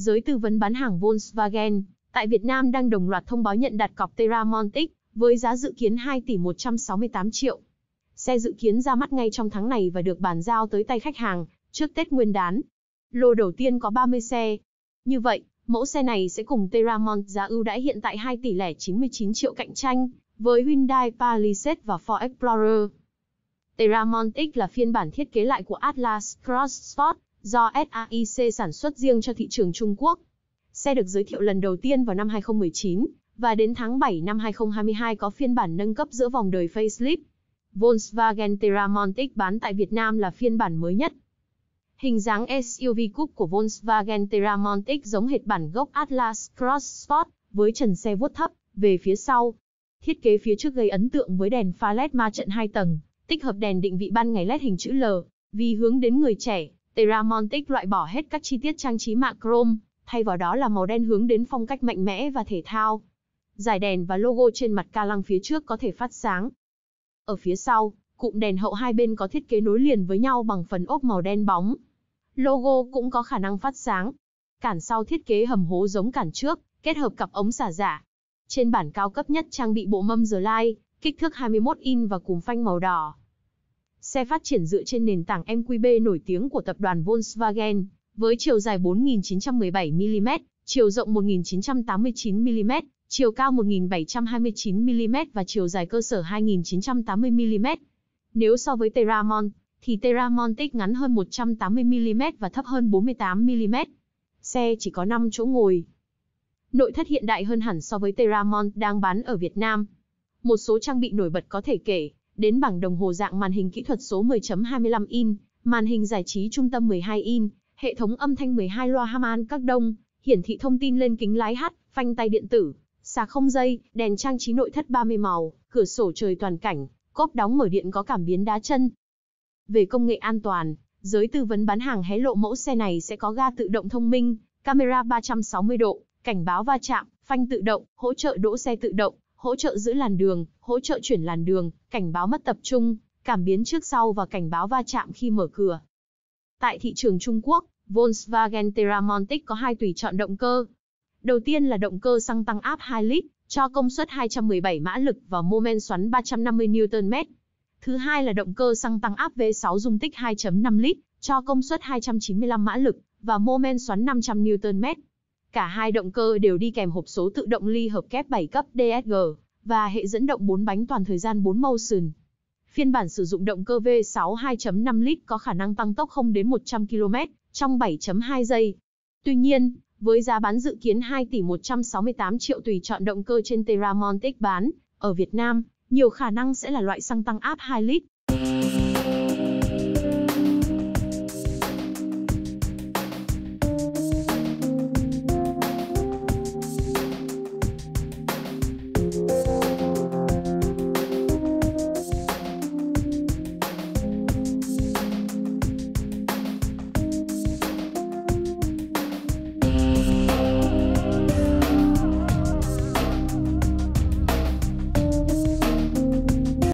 Giới tư vấn bán hàng Volkswagen tại Việt Nam đang đồng loạt thông báo nhận đặt cọc Teramontic với giá dự kiến 2 tỷ 168 triệu. Xe dự kiến ra mắt ngay trong tháng này và được bàn giao tới tay khách hàng trước Tết Nguyên đán. Lô đầu tiên có 30 xe. Như vậy, mẫu xe này sẽ cùng Teramont giá ưu đãi hiện tại 2 tỷ lẻ 99 triệu cạnh tranh với Hyundai Palisade và Ford Explorer. Teramont X là phiên bản thiết kế lại của Atlas Cross Sport do SAIC sản xuất riêng cho thị trường Trung Quốc. Xe được giới thiệu lần đầu tiên vào năm 2019 và đến tháng 7 năm 2022 có phiên bản nâng cấp giữa vòng đời facelift. Volkswagen Terra Montic bán tại Việt Nam là phiên bản mới nhất. Hình dáng SUV coupe của Volkswagen Terra Montic giống hệt bản gốc Atlas Cross Sport với trần xe vuốt thấp về phía sau. Thiết kế phía trước gây ấn tượng với đèn pha LED ma trận 2 tầng, tích hợp đèn định vị ban ngày LED hình chữ L, vì hướng đến người trẻ. Teramontic loại bỏ hết các chi tiết trang trí mạ chrome, thay vào đó là màu đen hướng đến phong cách mạnh mẽ và thể thao. Giải đèn và logo trên mặt ca lăng phía trước có thể phát sáng. Ở phía sau, cụm đèn hậu hai bên có thiết kế nối liền với nhau bằng phần ốp màu đen bóng. Logo cũng có khả năng phát sáng. Cản sau thiết kế hầm hố giống cản trước, kết hợp cặp ống xả giả. Trên bản cao cấp nhất trang bị bộ mâm The Light, kích thước 21 in và cùm phanh màu đỏ. Xe phát triển dựa trên nền tảng MQB nổi tiếng của tập đoàn Volkswagen, với chiều dài 4.917mm, chiều rộng 1.989mm, chiều cao 1.729mm và chiều dài cơ sở 2.980mm. Nếu so với Terramon, thì Terramon Terramontic ngắn hơn 180mm và thấp hơn 48mm. Xe chỉ có 5 chỗ ngồi. Nội thất hiện đại hơn hẳn so với Terramon đang bán ở Việt Nam. Một số trang bị nổi bật có thể kể đến bảng đồng hồ dạng màn hình kỹ thuật số 10.25 in, màn hình giải trí trung tâm 12 in, hệ thống âm thanh 12 loa Harman các đông, hiển thị thông tin lên kính lái hát, phanh tay điện tử, sạc không dây, đèn trang trí nội thất 30 màu, cửa sổ trời toàn cảnh, cốp đóng mở điện có cảm biến đá chân. Về công nghệ an toàn, giới tư vấn bán hàng hé lộ mẫu xe này sẽ có ga tự động thông minh, camera 360 độ, cảnh báo va chạm, phanh tự động, hỗ trợ đỗ xe tự động, hỗ trợ giữ làn đường, hỗ trợ chuyển làn đường, cảnh báo mất tập trung, cảm biến trước sau và cảnh báo va chạm khi mở cửa. Tại thị trường Trung Quốc, Volkswagen Teramontic có hai tùy chọn động cơ. Đầu tiên là động cơ xăng tăng áp 2 lít, cho công suất 217 mã lực và mô men xoắn 350 Nm. Thứ hai là động cơ xăng tăng áp V6 dung tích 2.5 lít, cho công suất 295 mã lực và mô men xoắn 500 Nm. Cả hai động cơ đều đi kèm hộp số tự động ly hợp kép 7 cấp DSG và hệ dẫn động 4 bánh toàn thời gian 4 motion. Phiên bản sử dụng động cơ V6 2.5 lít có khả năng tăng tốc 0 đến 100 km trong 7.2 giây. Tuy nhiên, với giá bán dự kiến 2 tỷ 168 triệu tùy chọn động cơ trên Terra Montic bán ở Việt Nam, nhiều khả năng sẽ là loại xăng tăng áp 2 lít